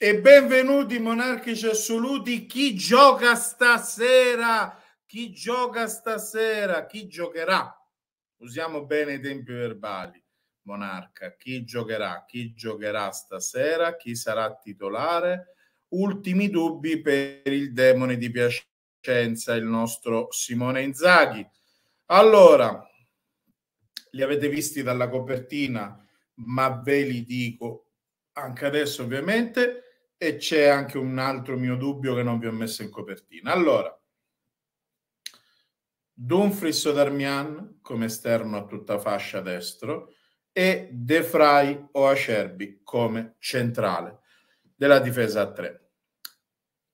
E benvenuti monarchici assoluti. Chi gioca stasera? Chi gioca stasera? Chi giocherà? Usiamo bene i tempi verbali. Monarca, chi giocherà? Chi giocherà stasera? Chi sarà titolare? Ultimi dubbi per il demone di Piacenza, il nostro Simone Inzaghi. Allora, li avete visti dalla copertina, ma ve li dico anche adesso ovviamente e c'è anche un altro mio dubbio che non vi ho messo in copertina. Allora, Dumfries o Darmian come esterno a tutta fascia destro e De Frey o Acerbi come centrale della difesa a tre.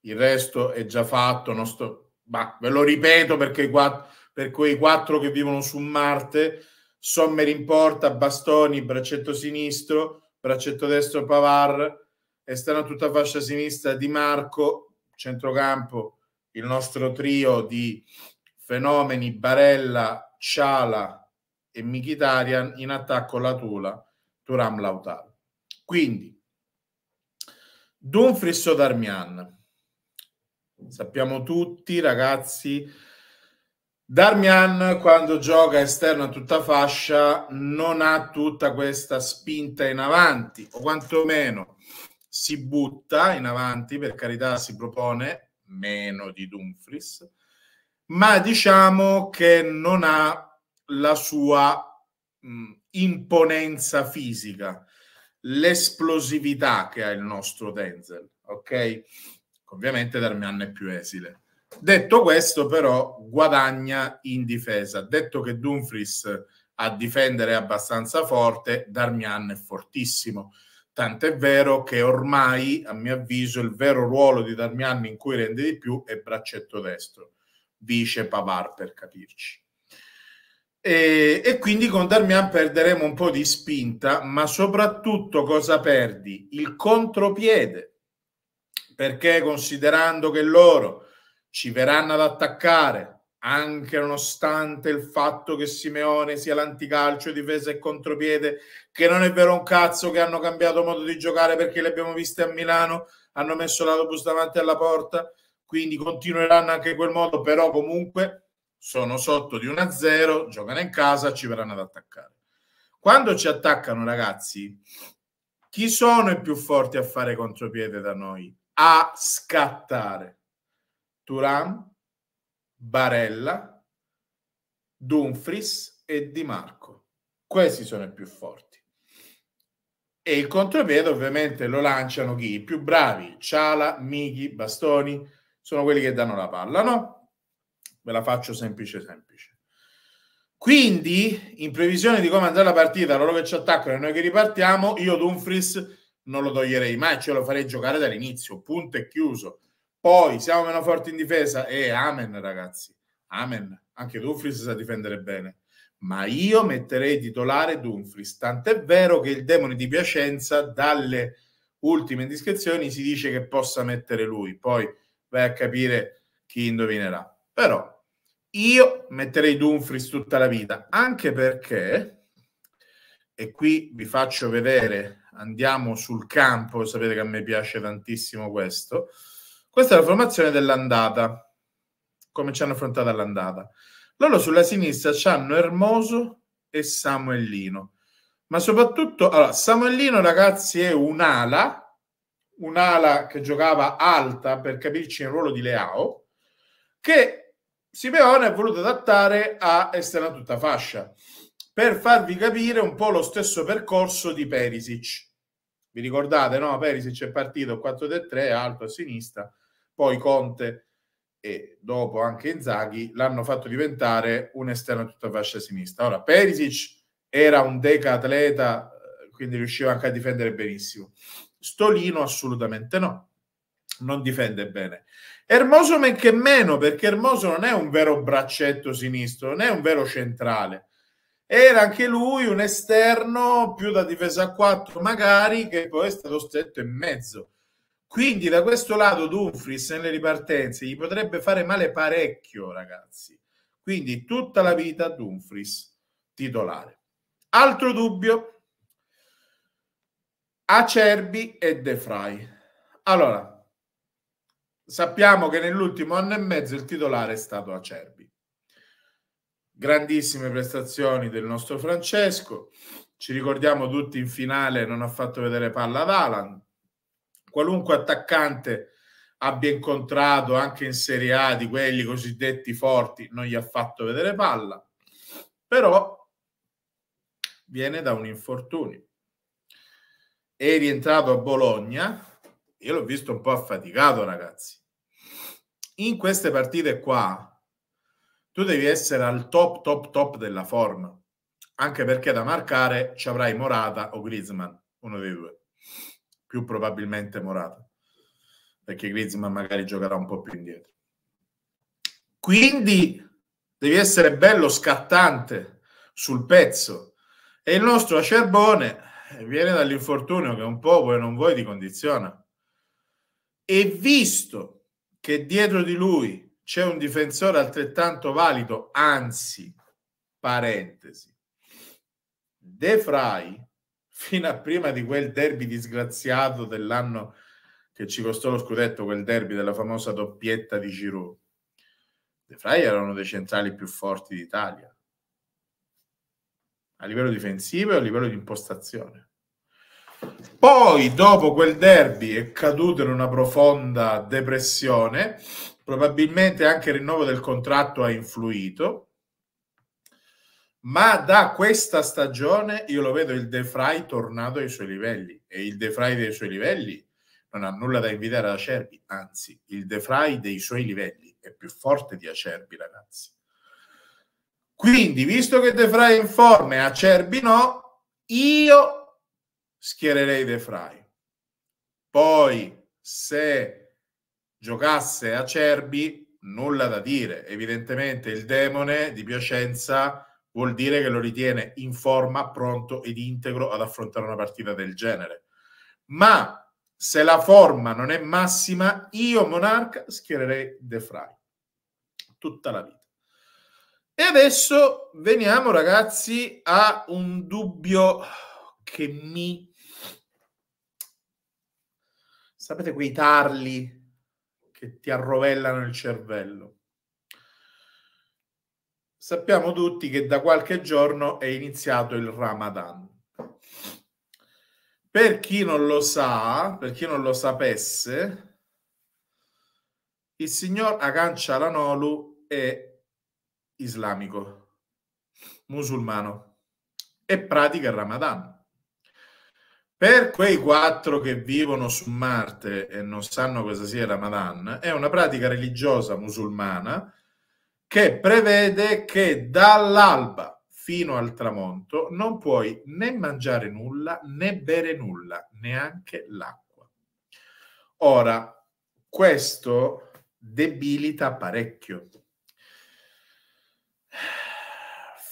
Il resto è già fatto, non sto... bah, ve lo ripeto perché quattro, per quei quattro che vivono su Marte, Sommer in porta, Bastoni, braccetto sinistro, braccetto destro Pavar, esterno tutta fascia sinistra Di Marco, centrocampo il nostro trio di fenomeni Barella, Ciala e Michitarian, in attacco la Tula, Turam Lautaro. Quindi, Dumfries o Darmian? Sappiamo tutti, ragazzi, Darmian quando gioca esterno a tutta fascia non ha tutta questa spinta in avanti, o quantomeno si butta in avanti, per carità, si propone meno di Dumfries, ma diciamo che non ha la sua mh, imponenza fisica, l'esplosività che ha il nostro Denzel, ok? Ovviamente Darmian è più esile. Detto questo, però, guadagna in difesa. Detto che Dumfries a difendere è abbastanza forte, Darmian è fortissimo. Tant'è vero che ormai, a mio avviso, il vero ruolo di Darmian in cui rende di più è braccetto destro, dice Pavar per capirci. E, e, quindi con Darmian perderemo un po' di spinta, ma soprattutto cosa perdi? Il contropiede, perché considerando che loro ci verranno ad attaccare, anche nonostante il fatto che Simeone sia l'anticalcio, difesa e contropiede, che non è vero un cazzo che hanno cambiato modo di giocare perché le abbiamo viste a Milano, hanno messo l'autobus davanti alla porta, quindi continueranno anche quel modo, però comunque sono sotto di 1-0, giocano in casa, ci verranno ad attaccare. Quando ci attaccano, ragazzi, chi sono i più forti a fare contropiede da noi? A scattare. Turan, Barella, Dumfries e Di Marco. Questi sono i più forti. E il contropiede ovviamente lo lanciano chi? I più bravi, Ciala, Michi, Bastoni, sono quelli che danno la palla, no? Ve la faccio semplice semplice. Quindi, in previsione di come andrà la partita, loro che ci attaccano e noi che ripartiamo, io Dumfries non lo toglierei mai, ce lo farei giocare dall'inizio, punto e chiuso. Poi siamo meno forti in difesa e eh, amen ragazzi, amen. Anche Dumfries sa difendere bene ma io metterei titolare Dumfries. Tant'è vero che il demone di Piacenza, dalle ultime indiscrezioni, si dice che possa mettere lui. Poi vai a capire chi indovinerà. Però io metterei Dumfries tutta la vita, anche perché, e qui vi faccio vedere, andiamo sul campo, sapete che a me piace tantissimo questo, questa è la formazione dell'andata, come ci hanno affrontato all'andata. Loro sulla sinistra hanno Hermoso e Samuellino. Ma soprattutto, allora, Samuellino, ragazzi, è un'ala, un'ala che giocava alta, per capirci, nel ruolo di Leao, che Simeone ha voluto adattare a esterna tutta fascia, per farvi capire un po' lo stesso percorso di Perisic. Vi ricordate, no? Perisic è partito 4-3, alto a sinistra, poi Conte e dopo anche Inzaghi l'hanno fatto diventare un esterno a tutta fascia sinistra. Ora, Perisic era un deca atleta, eh, quindi riusciva anche a difendere benissimo. Stolino assolutamente no, non difende bene. Ermoso men che meno, perché Ermoso non è un vero braccetto sinistro, non è un vero centrale. Era anche lui un esterno più da difesa a 4 magari, che poi è stato stretto in mezzo quindi da questo lato Dumfries nelle ripartenze gli potrebbe fare male parecchio, ragazzi. Quindi tutta la vita Dumfries titolare. Altro dubbio, Acerbi e De Frey. Allora, sappiamo che nell'ultimo anno e mezzo il titolare è stato Acerbi. Grandissime prestazioni del nostro Francesco. Ci ricordiamo tutti in finale non ha fatto vedere palla ad Alan, qualunque attaccante abbia incontrato anche in Serie A di quelli cosiddetti forti non gli ha fatto vedere palla, però viene da un infortunio. È rientrato a Bologna, io l'ho visto un po' affaticato ragazzi. In queste partite qua tu devi essere al top top top della forma, anche perché da marcare ci avrai Morata o Griezmann, uno dei due più probabilmente Morata, perché Griezmann magari giocherà un po' più indietro. Quindi devi essere bello scattante sul pezzo. E il nostro acerbone eh, viene dall'infortunio che un po' vuoi non vuoi ti condiziona. E visto che dietro di lui c'è un difensore altrettanto valido, anzi, parentesi, De Frey fino a prima di quel derby disgraziato dell'anno che ci costò lo scudetto, quel derby della famosa doppietta di Giroud. De Frey era uno dei centrali più forti d'Italia, a livello difensivo e a livello di impostazione. Poi, dopo quel derby, è caduto in una profonda depressione, probabilmente anche il rinnovo del contratto ha influito, ma da questa stagione io lo vedo il De Frey tornato ai suoi livelli e il De Frey dei suoi livelli non ha nulla da invidiare ad Acerbi, anzi il De Frey dei suoi livelli è più forte di Acerbi ragazzi. Quindi visto che De Frey è in forma e Acerbi no, io schiererei De Frey. Poi se giocasse Acerbi nulla da dire, evidentemente il demone di Piacenza vuol dire che lo ritiene in forma, pronto ed integro ad affrontare una partita del genere. Ma se la forma non è massima, io Monarca schiererei De Frey tutta la vita. E adesso veniamo ragazzi a un dubbio che mi sapete quei tarli che ti arrovellano il cervello. Sappiamo tutti che da qualche giorno è iniziato il Ramadan. Per chi non lo sa, per chi non lo sapesse, il signor Akan Chalanolu è islamico, musulmano e pratica il Ramadan. Per quei quattro che vivono su Marte e non sanno cosa sia il Ramadan, è una pratica religiosa musulmana che prevede che dall'alba fino al tramonto non puoi né mangiare nulla né bere nulla, neanche l'acqua. Ora, questo debilita parecchio.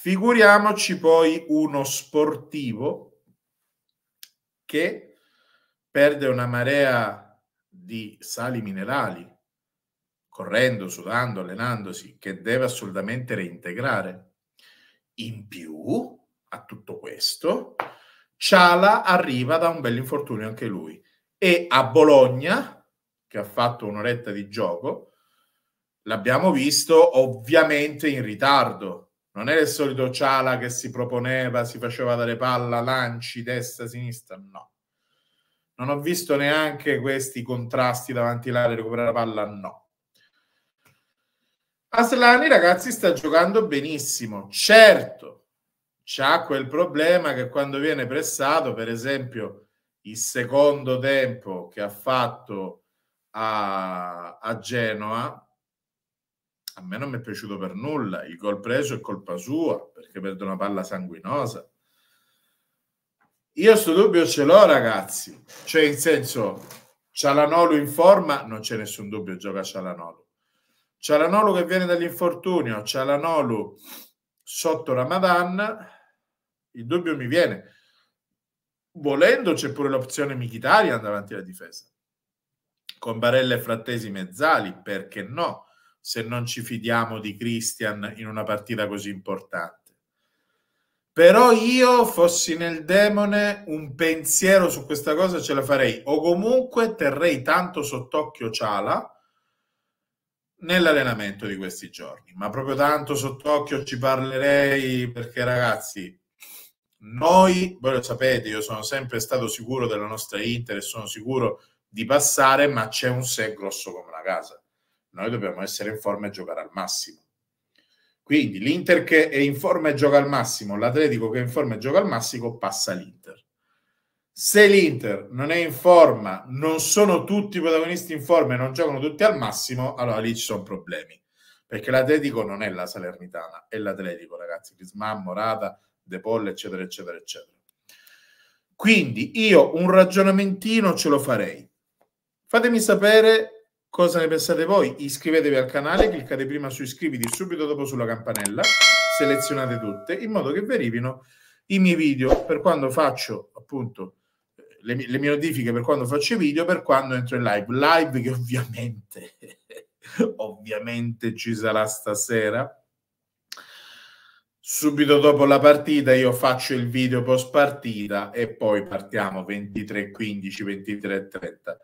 Figuriamoci poi uno sportivo che perde una marea di sali minerali, correndo, sudando, allenandosi, che deve assolutamente reintegrare. In più, a tutto questo, Ciala arriva da un bel infortunio anche lui e a Bologna, che ha fatto un'oretta di gioco, l'abbiamo visto ovviamente in ritardo. Non era il solito Ciala che si proponeva, si faceva dare palla, lanci, destra, sinistra, no. Non ho visto neanche questi contrasti davanti all'area, recuperare la palla, no Aslani, ragazzi, sta giocando benissimo. Certo, c'ha quel problema che quando viene pressato, per esempio, il secondo tempo che ha fatto a, a Genoa, a me non mi è piaciuto per nulla. Il gol preso è colpa sua, perché perde una palla sanguinosa. Io sto dubbio ce l'ho, ragazzi. Cioè, in senso, Cialanolo in forma, non c'è nessun dubbio, gioca Cialanolo c'è la Nolu che viene dall'infortunio, c'è la Nolu sotto Ramadan, il dubbio mi viene. Volendo c'è pure l'opzione Michitarian davanti alla difesa, con Barella e Frattesi mezzali, perché no, se non ci fidiamo di Christian in una partita così importante. Però io fossi nel demone un pensiero su questa cosa ce la farei, o comunque terrei tanto sott'occhio Ciala, nell'allenamento di questi giorni, ma proprio tanto sott'occhio ci parlerei perché ragazzi, noi, voi lo sapete, io sono sempre stato sicuro della nostra Inter e sono sicuro di passare, ma c'è un sé grosso come la casa. Noi dobbiamo essere in forma e giocare al massimo. Quindi l'Inter che è in forma e gioca al massimo, l'Atletico che è in forma e gioca al massimo passa l'Inter se l'Inter non è in forma, non sono tutti i protagonisti in forma e non giocano tutti al massimo, allora lì ci sono problemi. Perché l'Atletico non è la Salernitana, è l'Atletico, ragazzi. Grisman, Morata, De Polle, eccetera, eccetera, eccetera. Quindi io un ragionamentino ce lo farei. Fatemi sapere cosa ne pensate voi. Iscrivetevi al canale, cliccate prima su iscriviti, subito dopo sulla campanella, selezionate tutte in modo che vi arrivino i miei video per quando faccio appunto le, le, mie notifiche per quando faccio i video, per quando entro in live. Live che ovviamente, ovviamente ci sarà stasera. Subito dopo la partita io faccio il video post partita e poi partiamo 23.15, 23.30.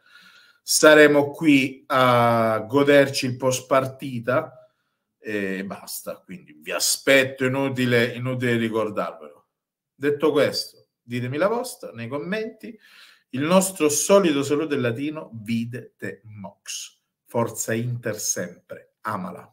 Saremo qui a goderci il post partita e basta. Quindi vi aspetto, inutile, inutile ricordarvelo. Detto questo, Ditemi la vostra nei commenti. Il nostro solito saluto in latino, vide te mox. Forza Inter sempre. Amala.